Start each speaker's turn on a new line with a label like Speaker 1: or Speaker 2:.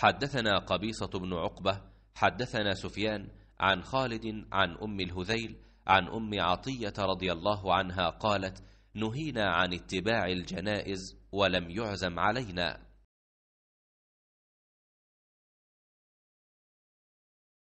Speaker 1: حدثنا قبيصة بن عقبة
Speaker 2: حدثنا سفيان عن خالد عن أم الهذيل عن أم عطية رضي الله عنها قالت نهينا عن اتباع الجنائز ولم
Speaker 1: يعزم علينا